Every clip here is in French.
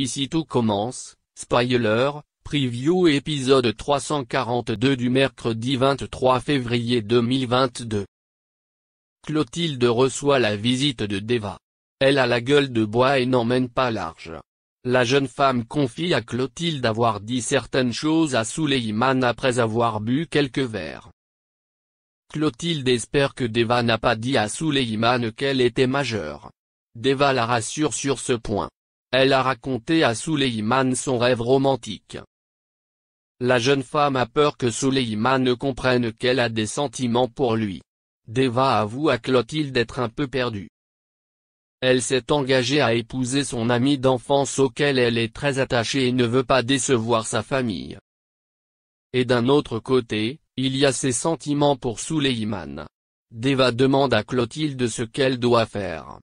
Ici tout commence, spoiler, preview épisode 342 du mercredi 23 février 2022. Clotilde reçoit la visite de Deva. Elle a la gueule de bois et n'emmène pas large. La jeune femme confie à Clotilde avoir dit certaines choses à Suleiman après avoir bu quelques verres. Clotilde espère que Deva n'a pas dit à Suleiman qu'elle était majeure. Deva la rassure sur ce point. Elle a raconté à Suleiman son rêve romantique. La jeune femme a peur que Suleiman ne comprenne qu'elle a des sentiments pour lui. Deva avoue à Clotilde d'être un peu perdue. Elle s'est engagée à épouser son ami d'enfance auquel elle est très attachée et ne veut pas décevoir sa famille. Et d'un autre côté, il y a ses sentiments pour Suleiman. Deva demande à Clotilde ce qu'elle doit faire.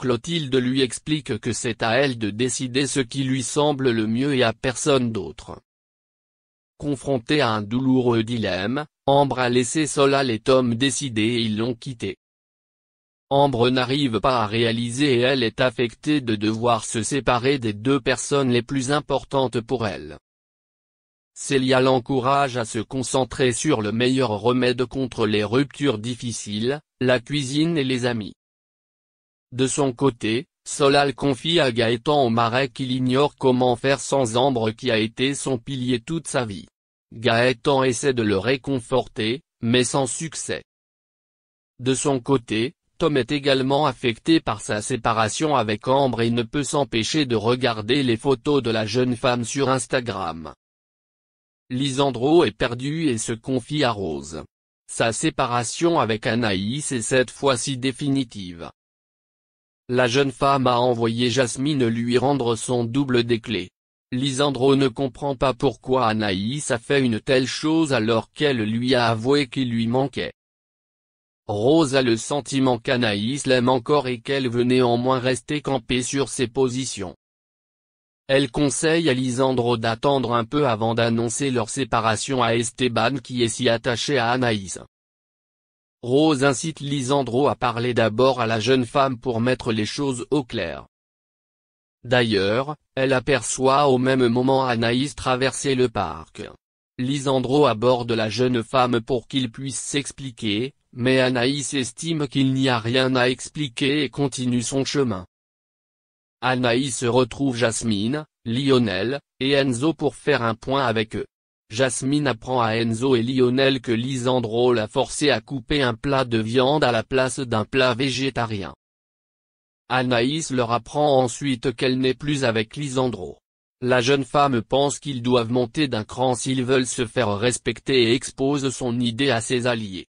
Clotilde lui explique que c'est à elle de décider ce qui lui semble le mieux et à personne d'autre. Confrontée à un douloureux dilemme, Ambre a laissé Sola les tomes décider et ils l'ont quitté. Ambre n'arrive pas à réaliser et elle est affectée de devoir se séparer des deux personnes les plus importantes pour elle. Célia l'encourage à se concentrer sur le meilleur remède contre les ruptures difficiles, la cuisine et les amis. De son côté, Solal confie à Gaëtan au Marais qu'il ignore comment faire sans Ambre qui a été son pilier toute sa vie. Gaëtan essaie de le réconforter, mais sans succès. De son côté, Tom est également affecté par sa séparation avec Ambre et ne peut s'empêcher de regarder les photos de la jeune femme sur Instagram. Lisandro est perdu et se confie à Rose. Sa séparation avec Anaïs est cette fois-ci définitive. La jeune femme a envoyé Jasmine lui rendre son double des clés. Lisandro ne comprend pas pourquoi Anaïs a fait une telle chose alors qu'elle lui a avoué qu'il lui manquait. Rose a le sentiment qu'Anaïs l'aime encore et qu'elle veut néanmoins rester campée sur ses positions. Elle conseille à Lisandro d'attendre un peu avant d'annoncer leur séparation à Esteban qui est si attaché à Anaïs. Rose incite Lisandro à parler d'abord à la jeune femme pour mettre les choses au clair. D'ailleurs, elle aperçoit au même moment Anaïs traverser le parc. Lisandro aborde la jeune femme pour qu'il puisse s'expliquer, mais Anaïs estime qu'il n'y a rien à expliquer et continue son chemin. Anaïs retrouve Jasmine, Lionel, et Enzo pour faire un point avec eux. Jasmine apprend à Enzo et Lionel que Lisandro l'a forcé à couper un plat de viande à la place d'un plat végétarien. Anaïs leur apprend ensuite qu'elle n'est plus avec Lisandro. La jeune femme pense qu'ils doivent monter d'un cran s'ils veulent se faire respecter et expose son idée à ses alliés.